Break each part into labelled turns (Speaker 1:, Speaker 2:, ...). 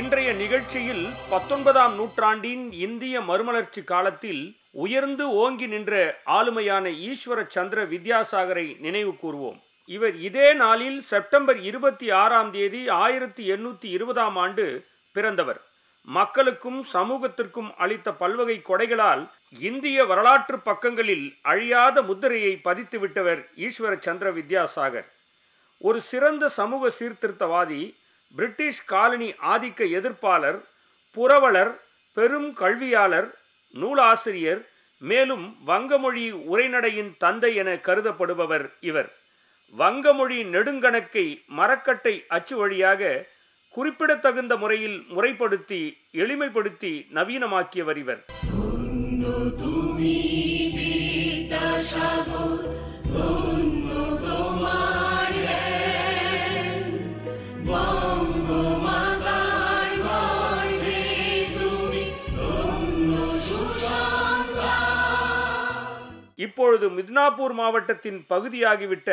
Speaker 1: இன்றைய நிகழ்ச்சியில் பத்தொன்பதாம் நூற்றாண்டின் இந்திய மறுமலர்ச்சி காலத்தில் உயர்ந்து ஓங்கி நின்ற ஆளுமையான ஈஸ்வர சந்திர வித்யாசாகரை நினைவு கூறுவோம் இவர் இதே நாளில் செப்டம்பர் இருபத்தி ஆறாம் தேதி ஆயிரத்தி எண்ணூத்தி இருபதாம் ஆண்டு பிறந்தவர் மக்களுக்கும் சமூகத்திற்கும் அளித்த பல்வகை கொடைகளால் இந்திய வரலாற்று பக்கங்களில் அழியாத முத்திரையை பதித்து விட்டவர் ஈஸ்வர சந்திர வித்யாசாகர் ஒரு சிறந்த சமூக சீர்திருத்தவாதி பிரிட்டிஷ் காலனி ஆதிக்க எதிர்ப்பாளர் புரவலர் பெரும் கல்வியாளர் நூலாசிரியர் மேலும் வங்கமொழி உரைநடையின் தந்தை என கருதப்படுபவர் இவர் வங்கமொழி நெடுங்கணக்கை மரக்கட்டை அச்சு வழியாக குறிப்பிடத்தகுந்த முறையில் முறைப்படுத்தி எளிமைப்படுத்தி நவீனமாக்கியவர் இவர் இப்பொழுது மித்னாப்பூர் மாவட்டத்தின் பகுதியாகிவிட்ட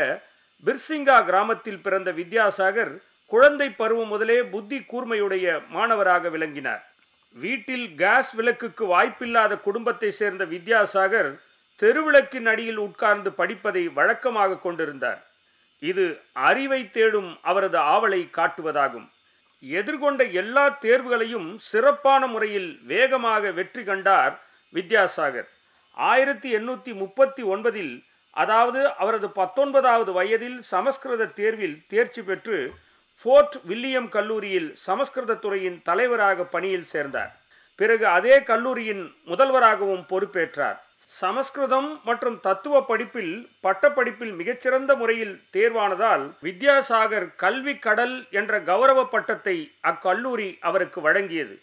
Speaker 1: பிர்சிங்கா கிராமத்தில் பிறந்த வித்யாசாகர் குழந்தை பருவம் முதலே புத்தி கூர்மையுடைய மாணவராக விளங்கினார் வீட்டில் கேஸ் விளக்குக்கு வாய்ப்பில்லாத குடும்பத்தை சேர்ந்த வித்யாசாகர் தெருவிளக்கின் அடியில் உட்கார்ந்து படிப்பதை வழக்கமாக கொண்டிருந்தார் இது அறிவை தேடும் அவரது ஆவலை காட்டுவதாகும் எதிர்கொண்ட எல்லா தேர்வுகளையும் சிறப்பான முறையில் வேகமாக வெற்றி கண்டார் வித்யாசாகர் ஆயிரத்தி எண்ணூற்றி முப்பத்தி ஒன்பதில் அதாவது அவரது பத்தொன்பதாவது வயதில் சமஸ்கிருத தேர்வில் தேர்ச்சி பெற்று ஃபோர்ட் வில்லியம் கல்லூரியில் சமஸ்கிருத துறையின் தலைவராக பணியில் சேர்ந்தார் பிறகு அதே கல்லூரியின் முதல்வராகவும் பொறுப்பேற்றார் சமஸ்கிருதம் மற்றும் தத்துவ படிப்பில் பட்டப்படிப்பில் மிகச்சிறந்த முறையில் தேர்வானதால் வித்யாசாகர் கல்வி கடல் என்ற கௌரவ பட்டத்தை அக்கல்லூரி அவருக்கு வழங்கியது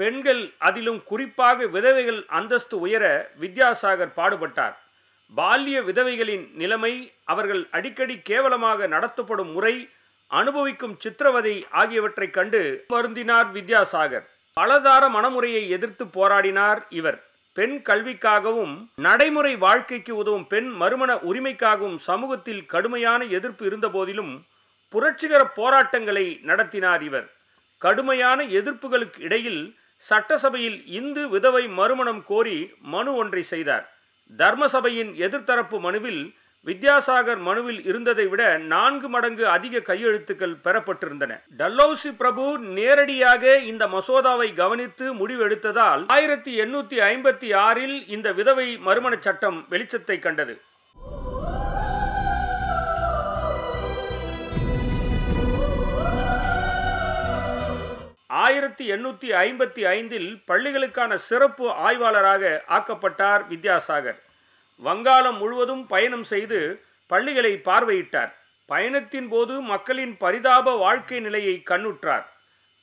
Speaker 1: பெண்கள் அதிலும் குறிப்பாக விதவைகள் அந்தஸ்து உயர வித்யாசாகர் பாடுபட்டார் பால்ய விதவைகளின் நிலைமை அவர்கள் அடிக்கடி கேவலமாக நடத்தப்படும் முறை அனுபவிக்கும் சித்திரவதை ஆகியவற்றைக் கண்டு வருந்தினார் வித்யாசாகர் பலதார மனமுறையை எதிர்த்து போராடினார் இவர் பெண் கல்விக்காகவும் நடைமுறை வாழ்க்கைக்கு உதவும் பெண் மறுமண உரிமைக்காகவும் சமூகத்தில் கடுமையான எதிர்ப்பு இருந்த போதிலும் புரட்சிகர போராட்டங்களை நடத்தினார் இவர் கடுமையான எதிர்ப்புகளுக்கு இடையில் சட்டசபையில் இந்து விதவை மறுமணம் கோரி மனு ஒன்றை செய்தார் தர்மசபையின் எதிர்த்தரப்பு மனுவில் வித்யாசாகர் மனுவில் இருந்ததை விட நான்கு மடங்கு அதிக கையெழுத்துக்கள் பெறப்பட்டிருந்தன டல்லௌசி பிரபு நேரடியாக இந்த மசோதாவை கவனித்து முடிவெடுத்ததால் ஆயிரத்தி எண்ணூத்தி ஐம்பத்தி ஆறில் இந்த விதவை மறுமண சட்டம் வெளிச்சத்தை கண்டது ஆயிரத்தி எண்ணூற்றி ஐம்பத்தி ஐந்தில் பள்ளிகளுக்கான சிறப்பு ஆய்வாளராக ஆக்கப்பட்டார் வித்யாசாகர் வங்காளம் முழுவதும் பயணம் செய்து பள்ளிகளை பார்வையிட்டார் பயணத்தின் போது மக்களின் பரிதாப வாழ்க்கை நிலையை கண்ணுற்றார்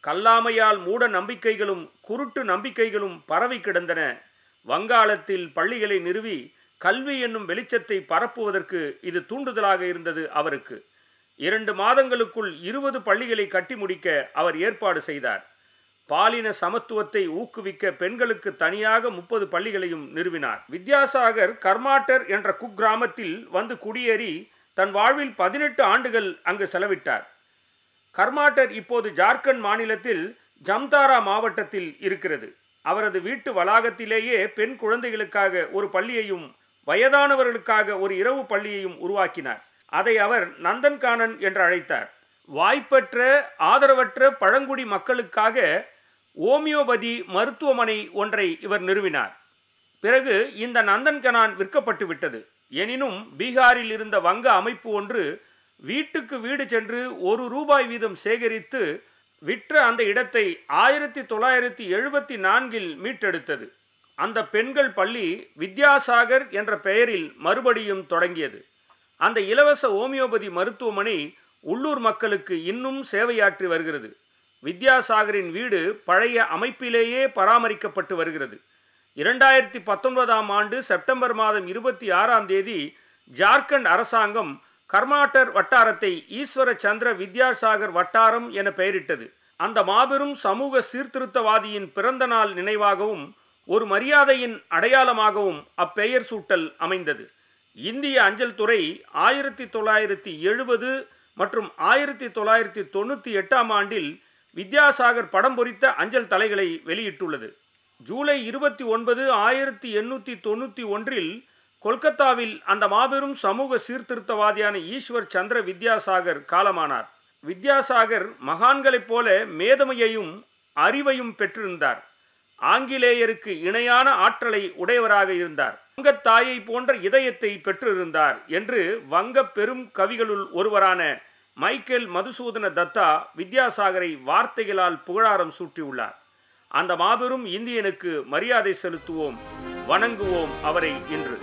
Speaker 1: கல்லாமையால் மூட நம்பிக்கைகளும் குருட்டு நம்பிக்கைகளும் பரவி கிடந்தன வங்காளத்தில் பள்ளிகளை நிறுவி கல்வி என்னும் வெளிச்சத்தை பரப்புவதற்கு இது தூண்டுதலாக இருந்தது அவருக்கு இரண்டு மாதங்களுக்குள் இருபது பள்ளிகளை கட்டி முடிக்க அவர் ஏற்பாடு செய்தார் பாலின சமத்துவத்தை ஊக்குவிக்க பெண்களுக்கு தனியாக முப்பது பள்ளிகளையும் நிறுவினார் வித்யாசாகர் கர்மாட்டர் என்ற குக்கிராமத்தில் வந்து குடியேறி தன் வாழ்வில் பதினெட்டு ஆண்டுகள் அங்கு செலவிட்டார் கர்மாட்டர் இப்போது ஜார்க்கண்ட் மாநிலத்தில் ஜம்தாரா மாவட்டத்தில் இருக்கிறது அவரது வீட்டு வளாகத்திலேயே பெண் குழந்தைகளுக்காக ஒரு பள்ளியையும் வயதானவர்களுக்காக ஒரு இரவு பள்ளியையும் உருவாக்கினார் அதை அவர் நந்தன்கானன் என்று அழைத்தார் வாய்ப்பற்ற ஆதரவற்ற பழங்குடி மக்களுக்காக ஓமியோபதி மருத்துவமனை ஒன்றை இவர் நிறுவினார் பிறகு இந்த நந்தன்கனான் விற்கப்பட்டு விட்டது எனினும் பீகாரில் இருந்த வங்க அமைப்பு ஒன்று வீட்டுக்கு வீடு சென்று ஒரு ரூபாய் வீதம் சேகரித்து விற்ற அந்த இடத்தை ஆயிரத்தி தொள்ளாயிரத்தி எழுபத்தி நான்கில் மீட்டெடுத்தது அந்த பெண்கள் பள்ளி வித்யாசாகர் என்ற பெயரில் மறுபடியும் தொடங்கியது அந்த இலவச ஓமியோபதி மருத்துவமனை உள்ளூர் மக்களுக்கு இன்னும் சேவையாற்றி வருகிறது வித்யாசாகரின் வீடு பழைய அமைப்பிலேயே பராமரிக்கப்பட்டு வருகிறது இரண்டாயிரத்தி பத்தொன்பதாம் ஆண்டு செப்டம்பர் மாதம் இருபத்தி ஆறாம் தேதி ஜார்க்கண்ட் அரசாங்கம் கர்மாட்டர் வட்டாரத்தை ஈஸ்வர சந்திர வித்யாசாகர் வட்டாரம் என பெயரிட்டது அந்த மாபெரும் சமூக சீர்திருத்தவாதியின் பிறந்த நாள் நினைவாகவும் ஒரு மரியாதையின் அடையாளமாகவும் அப்பெயர் சூட்டல் அமைந்தது இந்திய அஞ்சல் துறை ஆயிரத்தி தொள்ளாயிரத்தி எழுபது மற்றும் ஆயிரத்தி தொள்ளாயிரத்தி தொண்ணூற்றி எட்டாம் ஆண்டில் வித்யாசாகர் படம் பொறித்த அஞ்சல் தலைகளை வெளியிட்டுள்ளது ஜூலை இருபத்தி ஒன்பது ஆயிரத்தி எண்ணூற்றி தொண்ணூற்றி ஒன்றில் கொல்கத்தாவில் அந்த மாபெரும் சமூக சீர்திருத்தவாதியான ஈஸ்வர் சந்திர வித்யாசாகர் காலமானார் வித்யாசாகர் மகான்களைப் போல மேதமையையும் அறிவையும் பெற்றிருந்தார் ஆங்கிலேயருக்கு இணையான ஆற்றலை உடையவராக இருந்தார் தாயை போன்ற இதயத்தை பெற்றிருந்தார் என்று வங்க பெரும் கவிகளுள் ஒருவரான மைக்கேல் மதுசூதன தத்தா வித்யாசாகரை வார்த்தைகளால் புகழாரம் சூட்டியுள்ளார் அந்த மாபெரும் இந்தியனுக்கு மரியாதை செலுத்துவோம் வணங்குவோம் அவரை இன்று